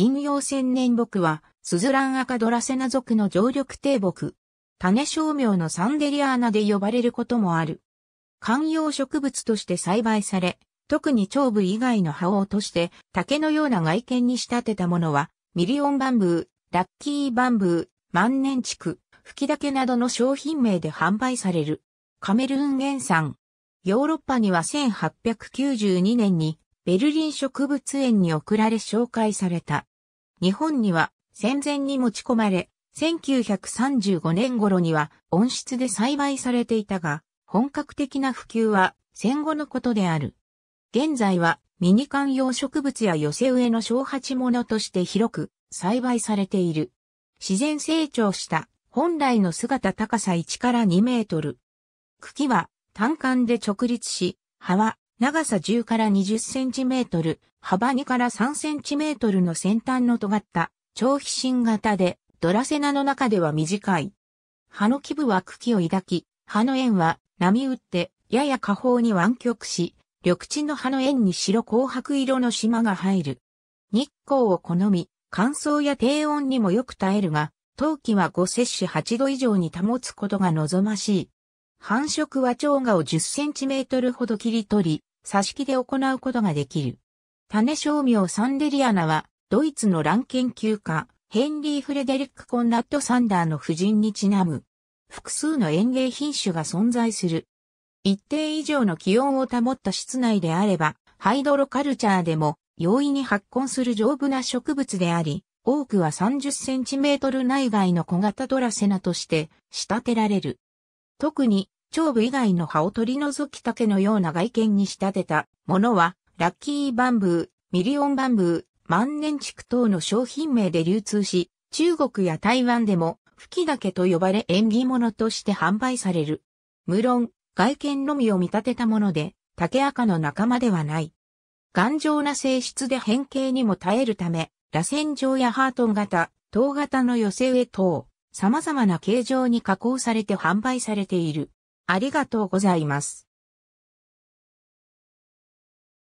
銀葉千年木は、スズラン赤ドラセナ族の常緑低木。種商名のサンデリアーナで呼ばれることもある。観葉植物として栽培され、特に長部以外の葉を落として竹のような外見に仕立てたものは、ミリオンバンブー、ラッキーバンブー、万年区、吹き竹などの商品名で販売される。カメルーン原産。ヨーロッパには1892年にベルリン植物園に送られ紹介された。日本には戦前に持ち込まれ、1935年頃には温室で栽培されていたが、本格的な普及は戦後のことである。現在はミニ観葉植物や寄せ植えの小鉢物として広く栽培されている。自然成長した本来の姿高さ1から2メートル。茎は単管で直立し、葉は長さ10から20センチメートル、幅2から3センチメートルの先端の尖った、超皮芯型で、ドラセナの中では短い。葉の基部は茎を抱き、葉の円は波打って、やや下方に湾曲し、緑地の葉の円に白紅白色の島が入る。日光を好み、乾燥や低温にもよく耐えるが、冬季は5摂氏8度以上に保つことが望ましい。繁殖は蝶芽を10センチメートルほど切り取り、挿し木で行うことができる。種商名サンデリアナは、ドイツの乱研究家、ヘンリー・フレデリック・コンラッド・サンダーの夫人にちなむ、複数の園芸品種が存在する。一定以上の気温を保った室内であれば、ハイドロカルチャーでも容易に発根する丈夫な植物であり、多くは30センチメートル内外の小型ドラセナとして仕立てられる。特に長部以外の葉を取り除き竹のような外見に仕立てたものは、ラッキーバンブー、ミリオンバンブー、万年竹等の商品名で流通し、中国や台湾でも、吹き竹と呼ばれ縁起物として販売される。無論、外見のみを見立てたもので、竹赤の仲間ではない。頑丈な性質で変形にも耐えるため、螺旋状やハートン型、塔型の寄せ植え等、様々な形状に加工されて販売されている。ありがとうございます。